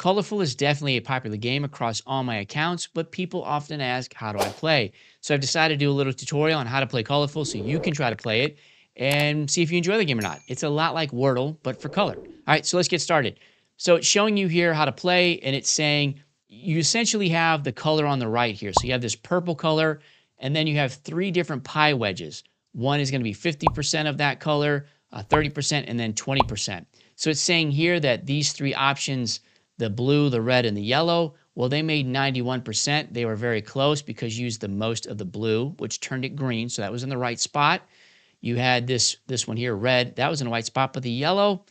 Colorful is definitely a popular game across all my accounts, but people often ask, how do I play? So I've decided to do a little tutorial on how to play Colorful so you can try to play it and see if you enjoy the game or not. It's a lot like Wordle, but for color. All right, so let's get started. So it's showing you here how to play, and it's saying you essentially have the color on the right here. So you have this purple color, and then you have three different pie wedges. One is going to be 50% of that color, 30%, uh, and then 20%. So it's saying here that these three options – the blue, the red, and the yellow. Well, they made 91%. They were very close because you used the most of the blue, which turned it green. So that was in the right spot. You had this, this one here, red. That was in the white spot, but the yellow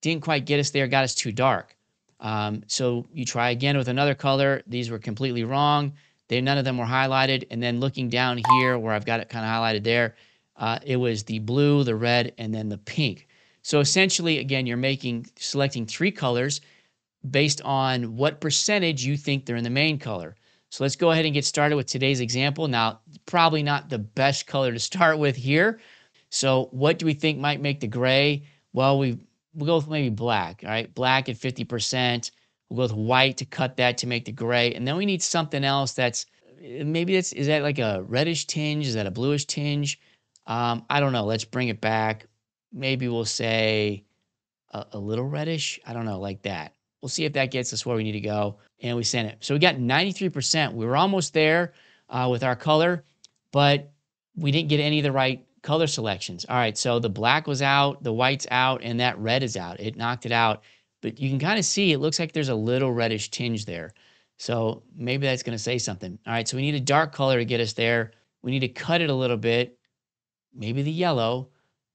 didn't quite get us there, got us too dark. Um, so you try again with another color. These were completely wrong. They, none of them were highlighted. And then looking down here where I've got it kind of highlighted there, uh, it was the blue, the red, and then the pink. So essentially, again, you're making selecting three colors – based on what percentage you think they're in the main color. So let's go ahead and get started with today's example. Now, probably not the best color to start with here. So what do we think might make the gray? Well, we, we'll go with maybe black, all right? Black at 50%. We'll go with white to cut that to make the gray. And then we need something else that's, maybe that's, is that like a reddish tinge? Is that a bluish tinge? Um, I don't know. Let's bring it back. Maybe we'll say a, a little reddish. I don't know, like that. We'll see if that gets us where we need to go. And we sent it. So we got 93%. We were almost there uh, with our color, but we didn't get any of the right color selections. All right, so the black was out, the white's out, and that red is out. It knocked it out. But you can kind of see it looks like there's a little reddish tinge there. So maybe that's going to say something. All right, so we need a dark color to get us there. We need to cut it a little bit, maybe the yellow,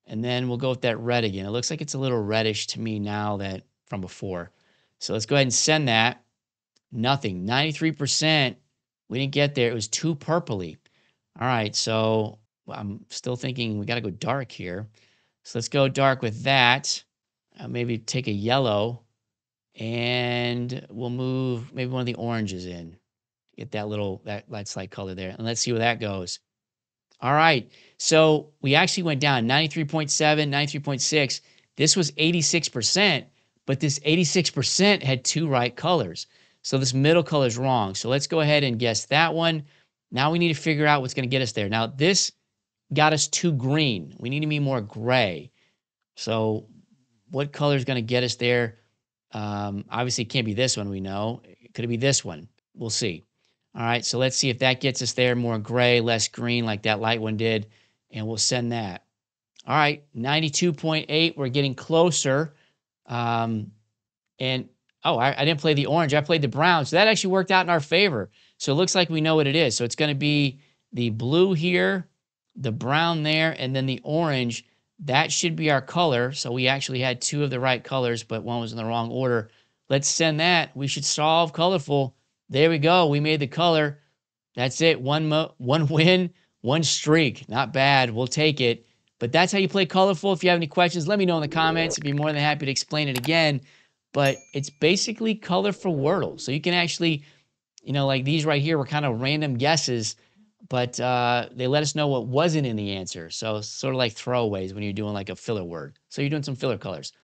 and then we'll go with that red again. It looks like it's a little reddish to me now that from before. So let's go ahead and send that. Nothing. 93%. We didn't get there. It was too purpley. All right. So I'm still thinking we got to go dark here. So let's go dark with that. Uh, maybe take a yellow and we'll move maybe one of the oranges in. Get that little, that, light, slight color there. And let's see where that goes. All right. So we actually went down 93.7, 93.6. This was 86% but this 86% had two right colors. So this middle color is wrong. So let's go ahead and guess that one. Now we need to figure out what's going to get us there. Now this got us too green. We need to be more gray. So what color is going to get us there? Um, obviously, it can't be this one, we know. Could it be this one? We'll see. All right, so let's see if that gets us there. More gray, less green, like that light one did. And we'll send that. All right, 92.8, we're getting closer. Um, and oh, I, I, didn't play the orange. I played the brown. So that actually worked out in our favor. So it looks like we know what it is. So it's going to be the blue here, the brown there, and then the orange. That should be our color. So we actually had two of the right colors, but one was in the wrong order. Let's send that. We should solve colorful. There we go. We made the color. That's it. One, one win, one streak. Not bad. We'll take it. But that's how you play colorful. If you have any questions, let me know in the comments. I'd be more than happy to explain it again. But it's basically colorful Wordle. So you can actually, you know, like these right here were kind of random guesses, but uh, they let us know what wasn't in the answer. So sort of like throwaways when you're doing like a filler word. So you're doing some filler colors.